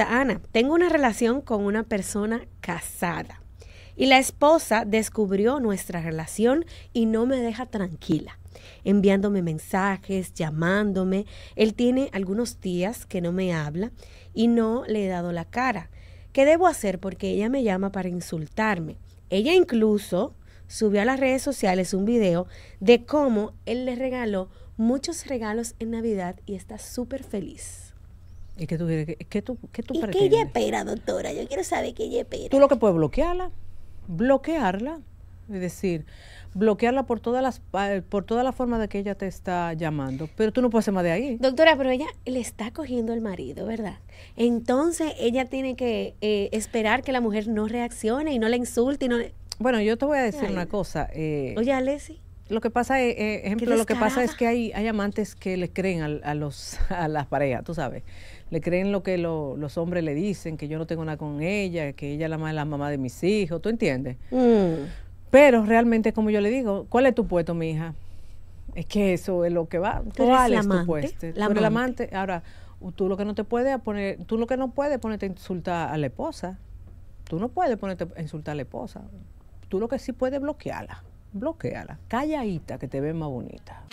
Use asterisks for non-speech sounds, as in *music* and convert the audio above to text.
Ana, tengo una relación con una persona casada y la esposa descubrió nuestra relación y no me deja tranquila, enviándome mensajes, llamándome. Él tiene algunos días que no me habla y no le he dado la cara. ¿Qué debo hacer? Porque ella me llama para insultarme. Ella incluso subió a las redes sociales un video de cómo él le regaló muchos regalos en Navidad y está súper feliz. ¿Y qué tú, qué tú, qué tú ¿Y qué ella espera, doctora? Yo quiero saber qué ella espera. Tú lo que puedes bloquearla, bloquearla, es decir, bloquearla por todas las eh, por toda la forma de que ella te está llamando, pero tú no puedes ser más de ahí. Doctora, pero ella le está cogiendo el marido, ¿verdad? Entonces ella tiene que eh, esperar que la mujer no reaccione y no le insulte no Bueno, yo te voy a decir una cosa. Eh, Oye, Alessi. Lo que pasa, es, eh, ejemplo, lo que pasa es que hay, hay amantes que le creen a, a, los, *laughs* a las parejas, tú sabes. Le creen lo que los hombres le dicen, que yo no tengo nada con ella, que ella es la, la mamá de mis hijos, ¿tú entiendes? Mm. Pero realmente, como yo le digo, ¿cuál es tu puesto, mi hija? Es que eso es lo que va. ¿Cuál es tu puesto? La amante. Ahora, tú lo que no te puedes poner, tú lo que no puedes ponerte a insultar a la esposa. Tú no puedes ponerte a insultar a la esposa. Tú lo que sí puedes bloquearla bloqueala. Calladita que te ves más bonita.